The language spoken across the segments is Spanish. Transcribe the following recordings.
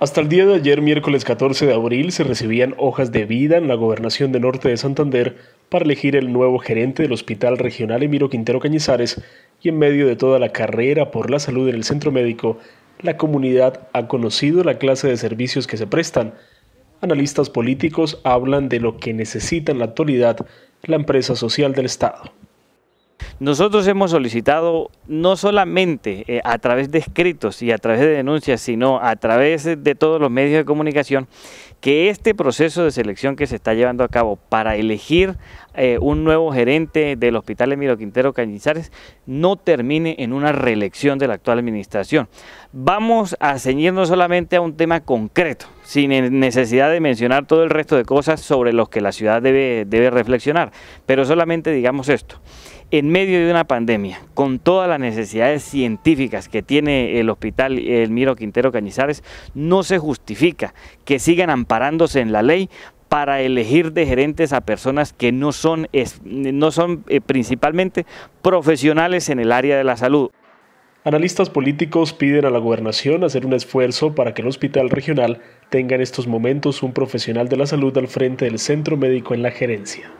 Hasta el día de ayer, miércoles 14 de abril, se recibían hojas de vida en la gobernación de Norte de Santander para elegir el nuevo gerente del Hospital Regional Emiro Quintero Cañizares y en medio de toda la carrera por la salud en el centro médico, la comunidad ha conocido la clase de servicios que se prestan. Analistas políticos hablan de lo que necesita en la actualidad la empresa social del Estado. Nosotros hemos solicitado no solamente eh, a través de escritos y a través de denuncias, sino a través de todos los medios de comunicación, que este proceso de selección que se está llevando a cabo para elegir eh, un nuevo gerente del Hospital Emilio Quintero Cañizares no termine en una reelección de la actual administración. Vamos a ceñirnos solamente a un tema concreto, sin necesidad de mencionar todo el resto de cosas sobre los que la ciudad debe, debe reflexionar, pero solamente digamos esto en medio de una pandemia, con todas las necesidades científicas que tiene el hospital Miro Quintero Cañizares, no se justifica que sigan amparándose en la ley para elegir de gerentes a personas que no son, no son eh, principalmente profesionales en el área de la salud. Analistas políticos piden a la gobernación hacer un esfuerzo para que el hospital regional tenga en estos momentos un profesional de la salud al frente del centro médico en la gerencia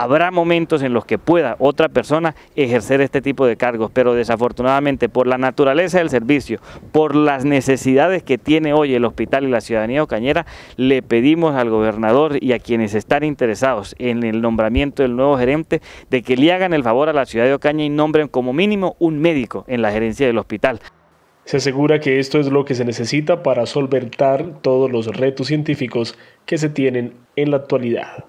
habrá momentos en los que pueda otra persona ejercer este tipo de cargos, pero desafortunadamente por la naturaleza del servicio, por las necesidades que tiene hoy el hospital y la ciudadanía ocañera, le pedimos al gobernador y a quienes están interesados en el nombramiento del nuevo gerente de que le hagan el favor a la ciudad de Ocaña y nombren como mínimo un médico en la gerencia del hospital. Se asegura que esto es lo que se necesita para solventar todos los retos científicos que se tienen en la actualidad.